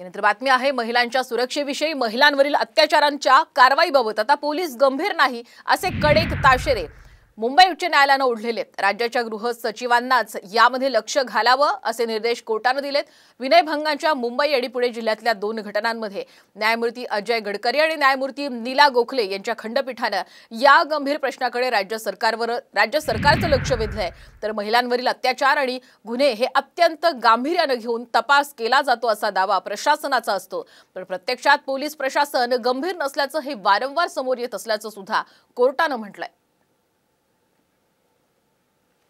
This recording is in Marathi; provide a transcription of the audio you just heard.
यानंतर बातमी आहे महिलांच्या सुरक्षेविषयी महिलांवरील अत्याचारांच्या कारवाईबाबत आता पोलीस गंभीर नाही असे कडेक ताशेरे मुंबई उच्च न्यायालयानं ओढलेले आहेत राज्याच्या गृह सचिवांनाच यामध्ये लक्ष घालावं असे निर्देश कोर्टानं दिलेत विनयभंगांच्या मुंबई आणि पुणे जिल्ह्यातल्या दोन घटनांमध्ये न्यायमूर्ती अजय गडकरी आणि न्यायमूर्ती नीला गोखले यांच्या खंडपीठानं या गंभीर प्रश्नाकडे राज्य सरकारवर राज्य सरकारचं लक्ष वेधलंय तर महिलांवरील अत्याचार आणि गुन्हे हे अत्यंत गांभीर्यानं घेऊन तपास केला जातो असा दावा प्रशासनाचा असतो पण प्रत्यक्षात पोलीस प्रशासन गंभीर नसल्याचं हे वारंवार समोर येत असल्याचं सुद्धा कोर्टानं म्हटलंय